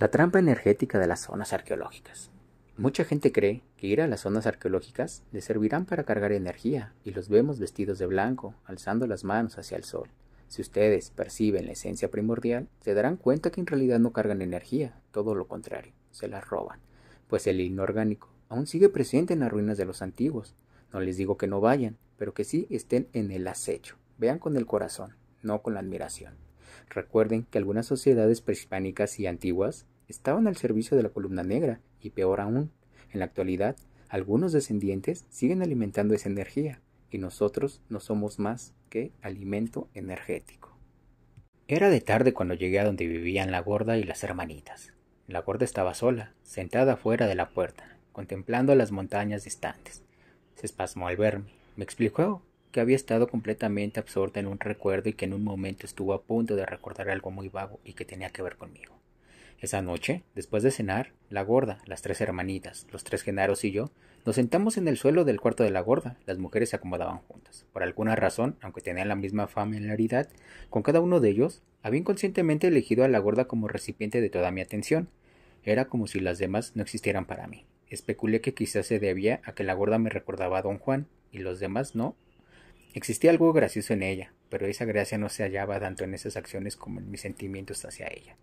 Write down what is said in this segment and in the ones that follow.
La trampa energética de las zonas arqueológicas. Mucha gente cree que ir a las zonas arqueológicas les servirán para cargar energía y los vemos vestidos de blanco, alzando las manos hacia el sol. Si ustedes perciben la esencia primordial, se darán cuenta que en realidad no cargan energía, todo lo contrario, se las roban, pues el inorgánico aún sigue presente en las ruinas de los antiguos. No les digo que no vayan, pero que sí estén en el acecho, vean con el corazón, no con la admiración. Recuerden que algunas sociedades prehispánicas y antiguas estaban al servicio de la columna negra, y peor aún, en la actualidad, algunos descendientes siguen alimentando esa energía, y nosotros no somos más que alimento energético. Era de tarde cuando llegué a donde vivían la gorda y las hermanitas. La gorda estaba sola, sentada fuera de la puerta, contemplando las montañas distantes. Se espasmó al verme. Me explicó que había estado completamente absorta en un recuerdo y que en un momento estuvo a punto de recordar algo muy vago y que tenía que ver conmigo. Esa noche, después de cenar, la gorda, las tres hermanitas, los tres genaros y yo, nos sentamos en el suelo del cuarto de la gorda. Las mujeres se acomodaban juntas. Por alguna razón, aunque tenían la misma familiaridad, con cada uno de ellos, había inconscientemente elegido a la gorda como recipiente de toda mi atención. Era como si las demás no existieran para mí. Especulé que quizás se debía a que la gorda me recordaba a don Juan, y los demás no, Existía algo gracioso en ella, pero esa gracia no se hallaba tanto en esas acciones como en mis sentimientos hacia ella.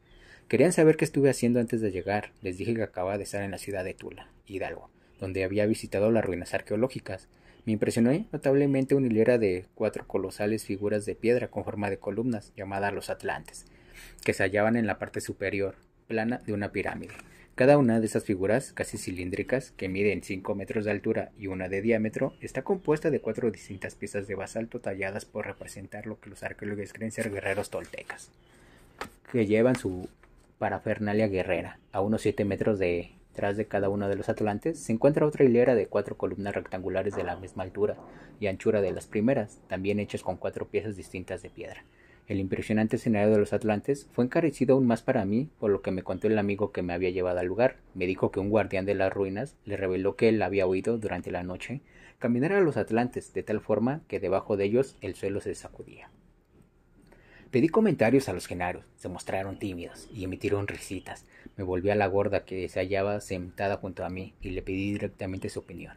Querían saber qué estuve haciendo antes de llegar. Les dije que acababa de estar en la ciudad de Tula, Hidalgo, donde había visitado las ruinas arqueológicas. Me impresionó ¿eh? notablemente una hilera de cuatro colosales figuras de piedra con forma de columnas, llamadas los Atlantes, que se hallaban en la parte superior, plana de una pirámide. Cada una de esas figuras, casi cilíndricas, que miden 5 metros de altura y una de diámetro, está compuesta de cuatro distintas piezas de basalto talladas por representar lo que los arqueólogos creen ser guerreros toltecas, que llevan su parafernalia guerrera. A unos 7 metros de detrás de cada uno de los atlantes se encuentra otra hilera de cuatro columnas rectangulares de la misma altura y anchura de las primeras, también hechas con cuatro piezas distintas de piedra. El impresionante escenario de los Atlantes fue encarecido aún más para mí por lo que me contó el amigo que me había llevado al lugar. Me dijo que un guardián de las ruinas le reveló que él había oído durante la noche caminar a los Atlantes de tal forma que debajo de ellos el suelo se sacudía. Pedí comentarios a los genaros, se mostraron tímidos y emitieron risitas. Me volví a la gorda que se hallaba sentada junto a mí y le pedí directamente su opinión.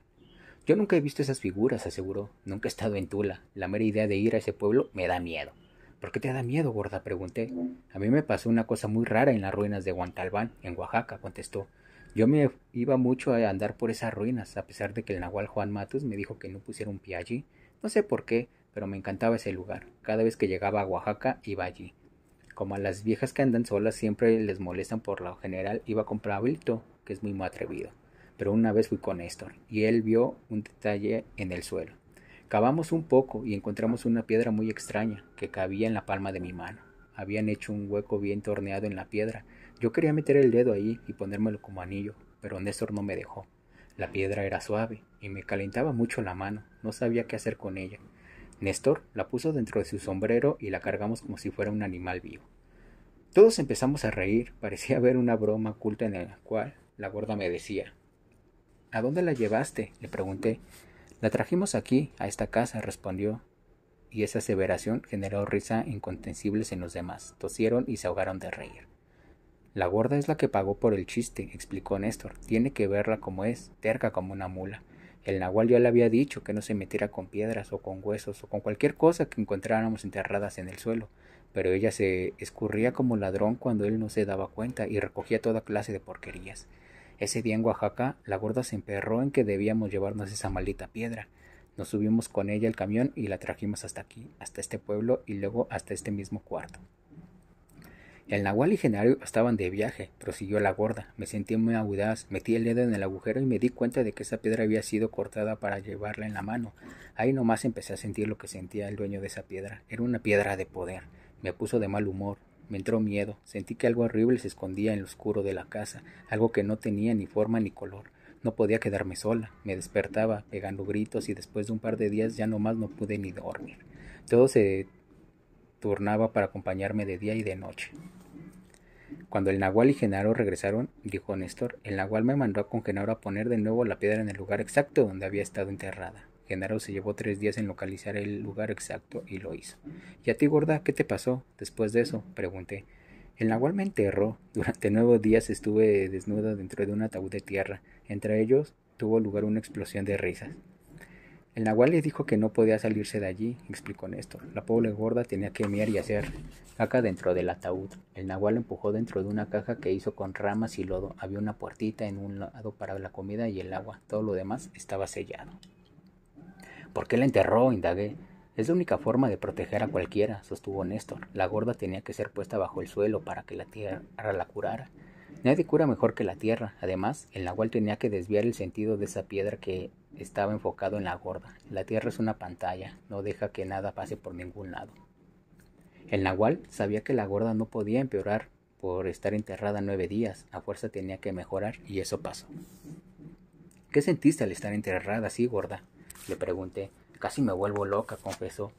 Yo nunca he visto esas figuras, aseguró. Nunca he estado en Tula. La mera idea de ir a ese pueblo me da miedo. ¿Por qué te da miedo, gorda? pregunté. A mí me pasó una cosa muy rara en las ruinas de Guantalbán, en Oaxaca, contestó. Yo me iba mucho a andar por esas ruinas, a pesar de que el nahual Juan Matus me dijo que no pusiera un pie allí. No sé por qué, pero me encantaba ese lugar. Cada vez que llegaba a Oaxaca iba allí. Como a las viejas que andan solas siempre les molestan por lo general, iba con Vilto, que es muy atrevido. Pero una vez fui con Néstor, y él vio un detalle en el suelo. Cavamos un poco y encontramos una piedra muy extraña que cabía en la palma de mi mano. Habían hecho un hueco bien torneado en la piedra. Yo quería meter el dedo ahí y ponérmelo como anillo, pero Néstor no me dejó. La piedra era suave y me calentaba mucho la mano. No sabía qué hacer con ella. Néstor la puso dentro de su sombrero y la cargamos como si fuera un animal vivo. Todos empezamos a reír. Parecía haber una broma oculta en la cual la gorda me decía. ¿A dónde la llevaste? le pregunté. La trajimos aquí, a esta casa, respondió, y esa aseveración generó risa incontensibles en los demás. Tosieron y se ahogaron de reír. La gorda es la que pagó por el chiste, explicó Néstor. Tiene que verla como es, terca como una mula. El nahual ya le había dicho que no se metiera con piedras o con huesos o con cualquier cosa que encontráramos enterradas en el suelo, pero ella se escurría como ladrón cuando él no se daba cuenta y recogía toda clase de porquerías. Ese día en Oaxaca, la gorda se emperró en que debíamos llevarnos esa maldita piedra. Nos subimos con ella al camión y la trajimos hasta aquí, hasta este pueblo y luego hasta este mismo cuarto. El nahual y Genario estaban de viaje, prosiguió la gorda. Me sentí muy agudaz, metí el dedo en el agujero y me di cuenta de que esa piedra había sido cortada para llevarla en la mano. Ahí nomás empecé a sentir lo que sentía el dueño de esa piedra. Era una piedra de poder. Me puso de mal humor, me entró miedo, sentí que algo horrible se escondía en lo oscuro de la casa, algo que no tenía ni forma ni color. No podía quedarme sola, me despertaba pegando gritos y después de un par de días ya nomás no pude ni dormir. Todo se turnaba para acompañarme de día y de noche. Cuando el Nahual y Genaro regresaron, dijo Néstor, el Nahual me mandó con Genaro a poner de nuevo la piedra en el lugar exacto donde había estado enterrada. Genaro se llevó tres días en localizar el lugar exacto y lo hizo. ¿Y a ti, gorda, qué te pasó después de eso? pregunté. El Nahual me enterró. Durante nueve días estuve desnudo dentro de un ataúd de tierra. Entre ellos tuvo lugar una explosión de risas. El Nahual le dijo que no podía salirse de allí, explicó Néstor. La pobre gorda tenía que mirar y hacer caca dentro del ataúd. El Nahual lo empujó dentro de una caja que hizo con ramas y lodo. Había una puertita en un lado para la comida y el agua. Todo lo demás estaba sellado. ¿Por qué la enterró? indagué. Es la única forma de proteger a cualquiera, sostuvo Néstor. La gorda tenía que ser puesta bajo el suelo para que la tierra la curara. Nadie cura mejor que la tierra. Además, el nahual tenía que desviar el sentido de esa piedra que estaba enfocado en la gorda. La tierra es una pantalla, no deja que nada pase por ningún lado. El nahual sabía que la gorda no podía empeorar por estar enterrada nueve días. A fuerza tenía que mejorar y eso pasó. ¿Qué sentiste al estar enterrada así, gorda? Le pregunté. Casi me vuelvo loca, confesó.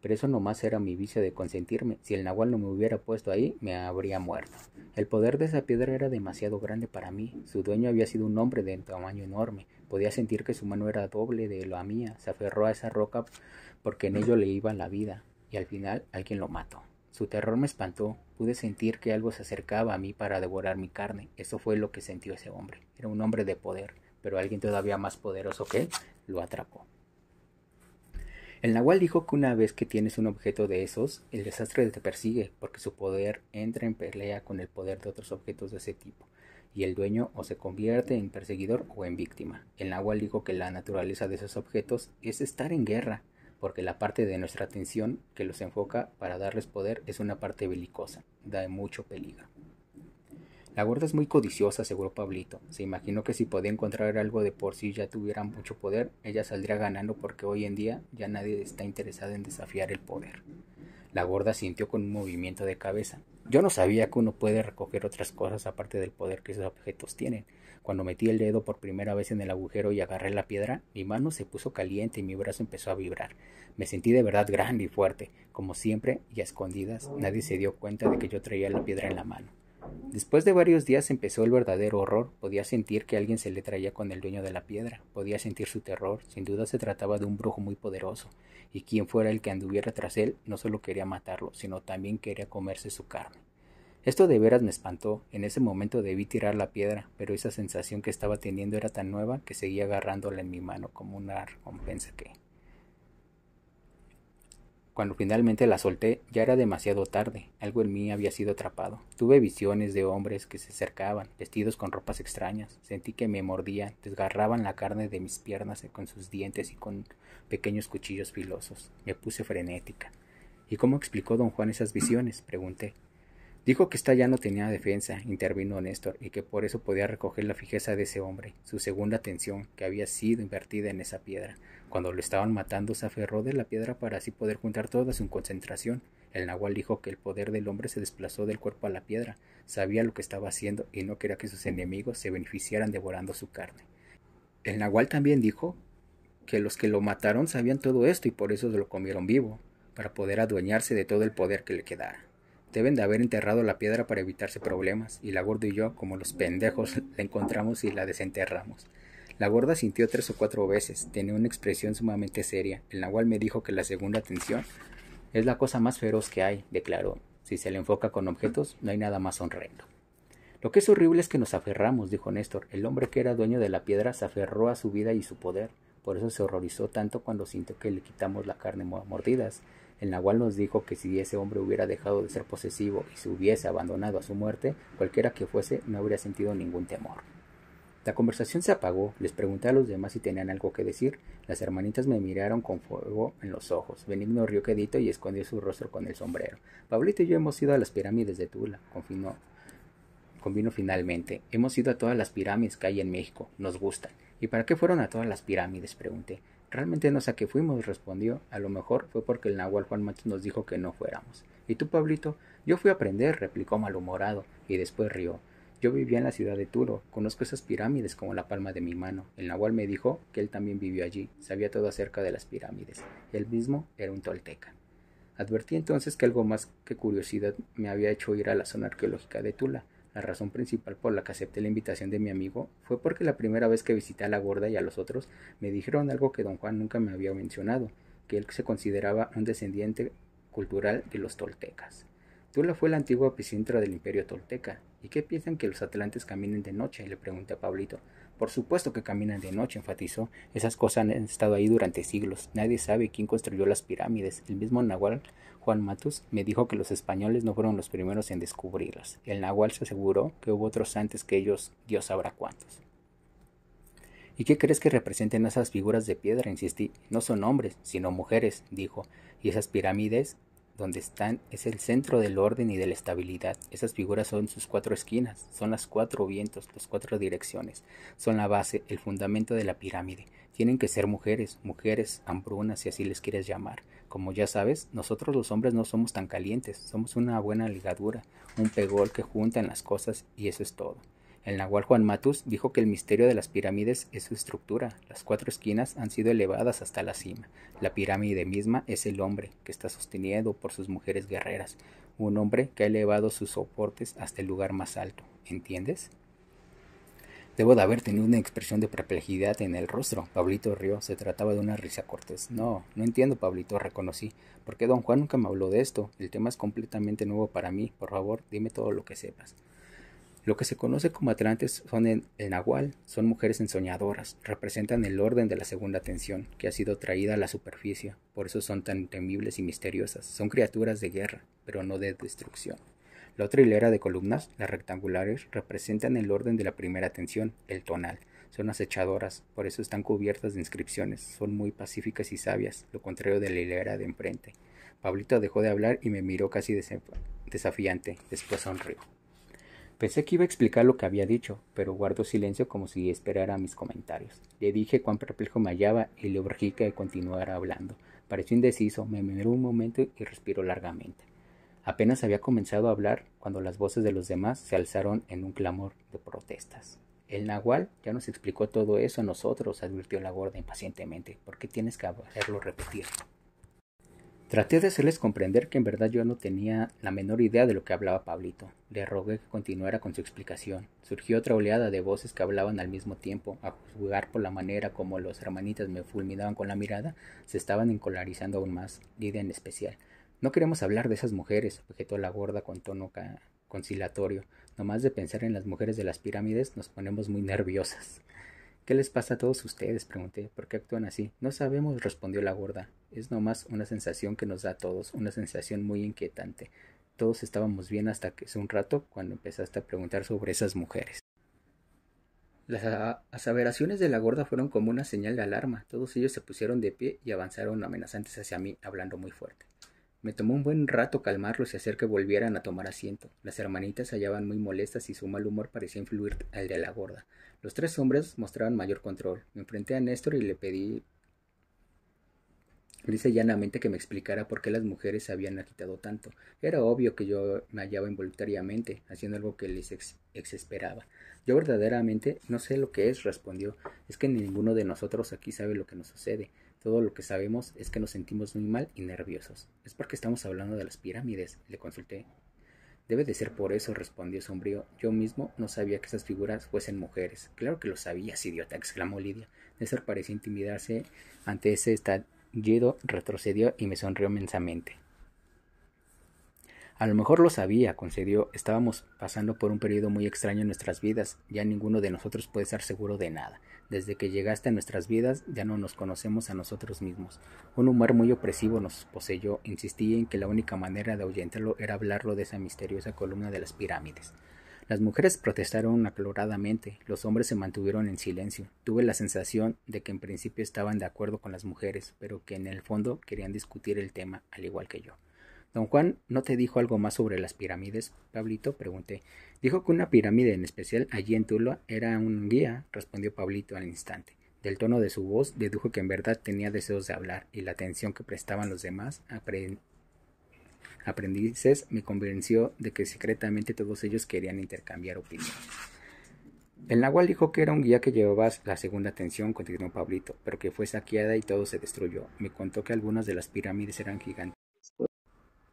Pero eso nomás era mi vicio de consentirme. Si el nahual no me hubiera puesto ahí, me habría muerto. El poder de esa piedra era demasiado grande para mí. Su dueño había sido un hombre de tamaño enorme. Podía sentir que su mano era doble de la mía. Se aferró a esa roca porque en ello le iba la vida. Y al final alguien lo mató. Su terror me espantó. Pude sentir que algo se acercaba a mí para devorar mi carne. Eso fue lo que sintió ese hombre. Era un hombre de poder pero alguien todavía más poderoso que él lo atrapó. El Nahual dijo que una vez que tienes un objeto de esos, el desastre te persigue, porque su poder entra en pelea con el poder de otros objetos de ese tipo, y el dueño o se convierte en perseguidor o en víctima. El Nahual dijo que la naturaleza de esos objetos es estar en guerra, porque la parte de nuestra atención que los enfoca para darles poder es una parte belicosa, da mucho peligro. La gorda es muy codiciosa, aseguró Pablito. Se imaginó que si podía encontrar algo de por sí ya tuviera mucho poder, ella saldría ganando porque hoy en día ya nadie está interesado en desafiar el poder. La gorda sintió con un movimiento de cabeza. Yo no sabía que uno puede recoger otras cosas aparte del poder que esos objetos tienen. Cuando metí el dedo por primera vez en el agujero y agarré la piedra, mi mano se puso caliente y mi brazo empezó a vibrar. Me sentí de verdad grande y fuerte. Como siempre, y a escondidas, nadie se dio cuenta de que yo traía la piedra en la mano. Después de varios días empezó el verdadero horror. Podía sentir que alguien se le traía con el dueño de la piedra. Podía sentir su terror. Sin duda se trataba de un brujo muy poderoso. Y quien fuera el que anduviera tras él, no solo quería matarlo, sino también quería comerse su carne. Esto de veras me espantó. En ese momento debí tirar la piedra, pero esa sensación que estaba teniendo era tan nueva que seguía agarrándola en mi mano como una recompensa que cuando finalmente la solté, ya era demasiado tarde. Algo en mí había sido atrapado. Tuve visiones de hombres que se acercaban, vestidos con ropas extrañas. Sentí que me mordían, desgarraban la carne de mis piernas con sus dientes y con pequeños cuchillos filosos. Me puse frenética. ¿Y cómo explicó don Juan esas visiones? pregunté. Dijo que esta ya no tenía defensa, intervino Néstor, y que por eso podía recoger la fijeza de ese hombre, su segunda atención, que había sido invertida en esa piedra. Cuando lo estaban matando, se aferró de la piedra para así poder juntar toda su concentración. El nahual dijo que el poder del hombre se desplazó del cuerpo a la piedra, sabía lo que estaba haciendo y no quería que sus enemigos se beneficiaran devorando su carne. El nahual también dijo que los que lo mataron sabían todo esto y por eso se lo comieron vivo, para poder adueñarse de todo el poder que le quedara. Deben de haber enterrado la piedra para evitarse problemas, y la gorda y yo, como los pendejos, la encontramos y la desenterramos. La gorda sintió tres o cuatro veces, tenía una expresión sumamente seria, en la cual me dijo que la segunda tensión es la cosa más feroz que hay, declaró. Si se le enfoca con objetos, no hay nada más horrendo. Lo que es horrible es que nos aferramos, dijo Néstor. El hombre que era dueño de la piedra se aferró a su vida y su poder. Por eso se horrorizó tanto cuando sintió que le quitamos la carne mordidas el Nahual nos dijo que si ese hombre hubiera dejado de ser posesivo y se hubiese abandonado a su muerte, cualquiera que fuese no habría sentido ningún temor. La conversación se apagó, les pregunté a los demás si tenían algo que decir. Las hermanitas me miraron con fuego en los ojos. Benigno rió quedito y escondió su rostro con el sombrero. Pablito y yo hemos ido a las pirámides de Tula, confinó, convino finalmente. Hemos ido a todas las pirámides que hay en México, nos gustan. ¿Y para qué fueron a todas las pirámides? pregunté. Realmente no sé a qué fuimos, respondió. A lo mejor fue porque el Nahual Juan Matos nos dijo que no fuéramos. ¿Y tú, Pablito? Yo fui a aprender, replicó malhumorado, y después rió. Yo vivía en la ciudad de Turo, conozco esas pirámides como la palma de mi mano. El Nahual me dijo que él también vivió allí, sabía todo acerca de las pirámides. Él mismo era un tolteca. Advertí entonces que algo más que curiosidad me había hecho ir a la zona arqueológica de Tula. La razón principal por la que acepté la invitación de mi amigo fue porque la primera vez que visité a la gorda y a los otros me dijeron algo que don Juan nunca me había mencionado, que él se consideraba un descendiente cultural de los toltecas. Tula fue la antigua pisintra del imperio tolteca. ¿Y qué piensan que los atlantes caminen de noche? le pregunté a Pablito. Por supuesto que caminan de noche, enfatizó. Esas cosas han estado ahí durante siglos. Nadie sabe quién construyó las pirámides. El mismo Nahual Juan Matus me dijo que los españoles no fueron los primeros en descubrirlas. El Nahual se aseguró que hubo otros antes que ellos, Dios sabrá cuántos. ¿Y qué crees que representen esas figuras de piedra? Insistí. No son hombres, sino mujeres, dijo. Y esas pirámides donde están es el centro del orden y de la estabilidad. Esas figuras son sus cuatro esquinas, son las cuatro vientos, las cuatro direcciones, son la base, el fundamento de la pirámide. Tienen que ser mujeres, mujeres hambrunas, si así les quieres llamar. Como ya sabes, nosotros los hombres no somos tan calientes, somos una buena ligadura, un pegol que juntan las cosas y eso es todo. El nahual Juan Matus dijo que el misterio de las pirámides es su estructura. Las cuatro esquinas han sido elevadas hasta la cima. La pirámide misma es el hombre, que está sostenido por sus mujeres guerreras. Un hombre que ha elevado sus soportes hasta el lugar más alto. ¿Entiendes? Debo de haber tenido una expresión de perplejidad en el rostro. Pablito rió, se trataba de una risa cortés. No, no entiendo, Pablito, reconocí. ¿Por qué don Juan nunca me habló de esto? El tema es completamente nuevo para mí. Por favor, dime todo lo que sepas. Lo que se conoce como atlantes son en el nahual, son mujeres ensoñadoras, representan el orden de la segunda tensión que ha sido traída a la superficie, por eso son tan temibles y misteriosas, son criaturas de guerra, pero no de destrucción. La otra hilera de columnas, las rectangulares, representan el orden de la primera tensión, el tonal. Son acechadoras, por eso están cubiertas de inscripciones, son muy pacíficas y sabias, lo contrario de la hilera de enfrente. Pablito dejó de hablar y me miró casi desafiante, después sonrió. Pensé que iba a explicar lo que había dicho, pero guardó silencio como si esperara mis comentarios. Le dije cuán perplejo me hallaba y le urgí que continuara hablando. Pareció indeciso, me miró un momento y respiró largamente. Apenas había comenzado a hablar cuando las voces de los demás se alzaron en un clamor de protestas. El nahual ya nos explicó todo eso a nosotros, advirtió la gorda impacientemente. ¿Por qué tienes que hacerlo repetir? Traté de hacerles comprender que en verdad yo no tenía la menor idea de lo que hablaba Pablito. Le rogué que continuara con su explicación. Surgió otra oleada de voces que hablaban al mismo tiempo, a juzgar por la manera como los hermanitas me fulminaban con la mirada, se estaban encolarizando aún más, Lidia en especial. No queremos hablar de esas mujeres, objetó la gorda con tono conciliatorio. No más de pensar en las mujeres de las pirámides nos ponemos muy nerviosas. ¿Qué les pasa a todos ustedes? pregunté. ¿Por qué actúan así? No sabemos, respondió la gorda. Es nomás una sensación que nos da a todos, una sensación muy inquietante. Todos estábamos bien hasta que hace un rato cuando empezaste a preguntar sobre esas mujeres. Las aseveraciones de la gorda fueron como una señal de alarma. Todos ellos se pusieron de pie y avanzaron amenazantes hacia mí, hablando muy fuerte. Me tomó un buen rato calmarlos y hacer que volvieran a tomar asiento. Las hermanitas se hallaban muy molestas y su mal humor parecía influir al de la gorda. Los tres hombres mostraban mayor control. Me enfrenté a Néstor y le pedí, le hice llanamente, que me explicara por qué las mujeres se habían agitado tanto. Era obvio que yo me hallaba involuntariamente, haciendo algo que les exasperaba. Yo verdaderamente no sé lo que es, respondió. Es que ninguno de nosotros aquí sabe lo que nos sucede. Todo lo que sabemos es que nos sentimos muy mal y nerviosos. Es porque estamos hablando de las pirámides, le consulté. Debe de ser por eso, respondió sombrío. Yo mismo no sabía que esas figuras fuesen mujeres. Claro que lo sabías, idiota, exclamó Lidia. Néstor pareció intimidarse ante ese estallido, retrocedió y me sonrió mensamente. A lo mejor lo sabía, concedió, estábamos pasando por un periodo muy extraño en nuestras vidas, ya ninguno de nosotros puede estar seguro de nada. Desde que llegaste a nuestras vidas ya no nos conocemos a nosotros mismos. Un humor muy opresivo nos poseyó, insistí en que la única manera de ahuyentarlo era hablarlo de esa misteriosa columna de las pirámides. Las mujeres protestaron acloradamente, los hombres se mantuvieron en silencio. Tuve la sensación de que en principio estaban de acuerdo con las mujeres, pero que en el fondo querían discutir el tema, al igual que yo. Don Juan, ¿no te dijo algo más sobre las pirámides? Pablito, pregunté. Dijo que una pirámide en especial allí en Tula era un guía, respondió Pablito al instante. Del tono de su voz dedujo que en verdad tenía deseos de hablar y la atención que prestaban los demás aprendices me convenció de que secretamente todos ellos querían intercambiar opiniones. El Nahual dijo que era un guía que llevaba la segunda atención, continuó Pablito, pero que fue saqueada y todo se destruyó. Me contó que algunas de las pirámides eran gigantes.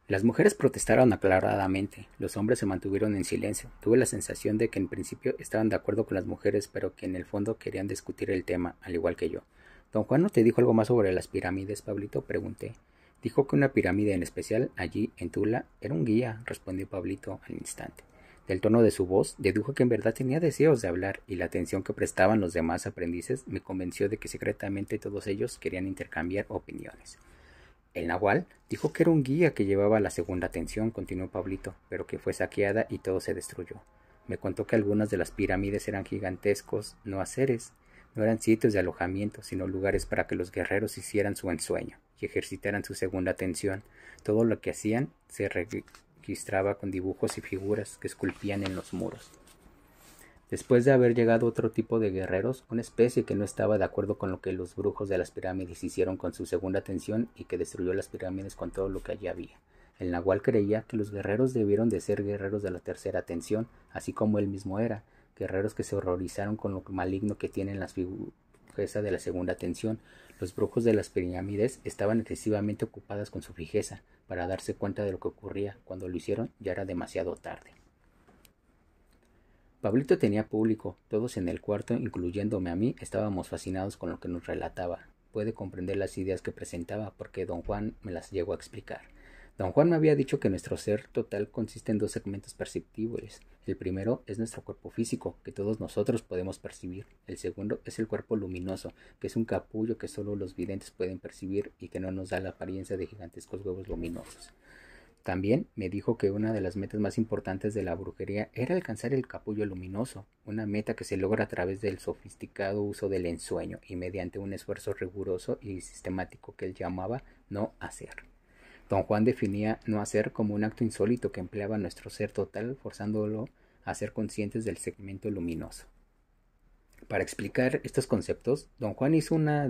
Las mujeres protestaron aclaradamente, los hombres se mantuvieron en silencio. Tuve la sensación de que en principio estaban de acuerdo con las mujeres, pero que en el fondo querían discutir el tema, al igual que yo. Don Juan no te dijo algo más sobre las pirámides, Pablito, pregunté. Dijo que una pirámide en especial allí en Tula era un guía, respondió Pablito al instante. Del tono de su voz, dedujo que en verdad tenía deseos de hablar y la atención que prestaban los demás aprendices me convenció de que secretamente todos ellos querían intercambiar opiniones. El nahual dijo que era un guía que llevaba la segunda atención, continuó Pablito, pero que fue saqueada y todo se destruyó. Me contó que algunas de las pirámides eran gigantescos, no aceres, no eran sitios de alojamiento, sino lugares para que los guerreros hicieran su ensueño y ejercitaran su segunda atención. Todo lo que hacían se registraba con dibujos y figuras que esculpían en los muros. Después de haber llegado otro tipo de guerreros, una especie que no estaba de acuerdo con lo que los brujos de las pirámides hicieron con su segunda tensión y que destruyó las pirámides con todo lo que allí había. El Nahual creía que los guerreros debieron de ser guerreros de la tercera tensión, así como él mismo era, guerreros que se horrorizaron con lo maligno que tienen las figuras de la segunda tensión. Los brujos de las pirámides estaban excesivamente ocupadas con su fijeza para darse cuenta de lo que ocurría. Cuando lo hicieron ya era demasiado tarde. Pablito tenía público, todos en el cuarto, incluyéndome a mí, estábamos fascinados con lo que nos relataba. Puede comprender las ideas que presentaba porque don Juan me las llegó a explicar. Don Juan me había dicho que nuestro ser total consiste en dos segmentos perceptibles. El primero es nuestro cuerpo físico, que todos nosotros podemos percibir. El segundo es el cuerpo luminoso, que es un capullo que solo los videntes pueden percibir y que no nos da la apariencia de gigantescos huevos luminosos. También me dijo que una de las metas más importantes de la brujería era alcanzar el capullo luminoso, una meta que se logra a través del sofisticado uso del ensueño y mediante un esfuerzo riguroso y sistemático que él llamaba no hacer. Don Juan definía no hacer como un acto insólito que empleaba nuestro ser total, forzándolo a ser conscientes del segmento luminoso. Para explicar estos conceptos, don Juan hizo una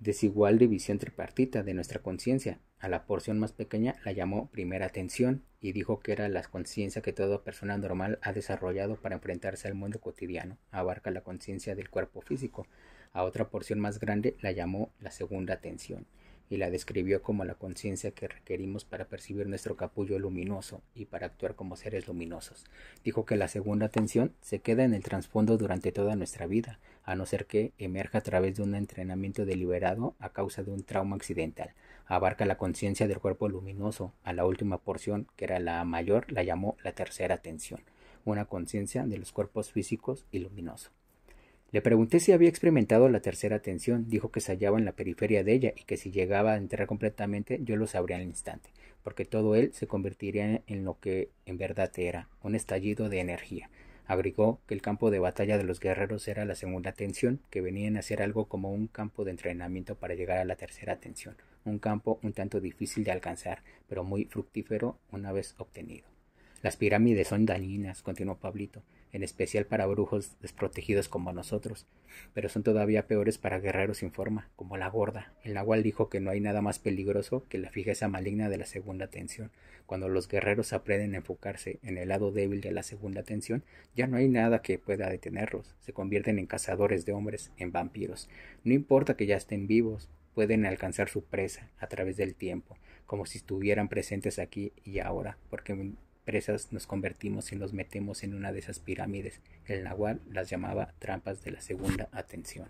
desigual división tripartita de nuestra conciencia. A la porción más pequeña la llamó primera atención y dijo que era la conciencia que toda persona normal ha desarrollado para enfrentarse al mundo cotidiano. Abarca la conciencia del cuerpo físico. A otra porción más grande la llamó la segunda atención y la describió como la conciencia que requerimos para percibir nuestro capullo luminoso y para actuar como seres luminosos. Dijo que la segunda atención se queda en el trasfondo durante toda nuestra vida, a no ser que emerja a través de un entrenamiento deliberado a causa de un trauma accidental. Abarca la conciencia del cuerpo luminoso. A la última porción, que era la mayor, la llamó la tercera atención, una conciencia de los cuerpos físicos y luminoso. Le pregunté si había experimentado la tercera tensión, dijo que se hallaba en la periferia de ella y que si llegaba a entrar completamente yo lo sabría al instante, porque todo él se convertiría en lo que en verdad era, un estallido de energía. Agregó que el campo de batalla de los guerreros era la segunda tensión, que venían a ser algo como un campo de entrenamiento para llegar a la tercera tensión, un campo un tanto difícil de alcanzar, pero muy fructífero una vez obtenido. Las pirámides son dañinas, continuó Pablito, en especial para brujos desprotegidos como nosotros, pero son todavía peores para guerreros sin forma, como la gorda, El la cual dijo que no hay nada más peligroso que la fijeza maligna de la segunda tensión. Cuando los guerreros aprenden a enfocarse en el lado débil de la segunda tensión, ya no hay nada que pueda detenerlos, se convierten en cazadores de hombres, en vampiros. No importa que ya estén vivos, pueden alcanzar su presa a través del tiempo, como si estuvieran presentes aquí y ahora, porque presas nos convertimos y nos metemos en una de esas pirámides. El nahual las llamaba trampas de la segunda atención.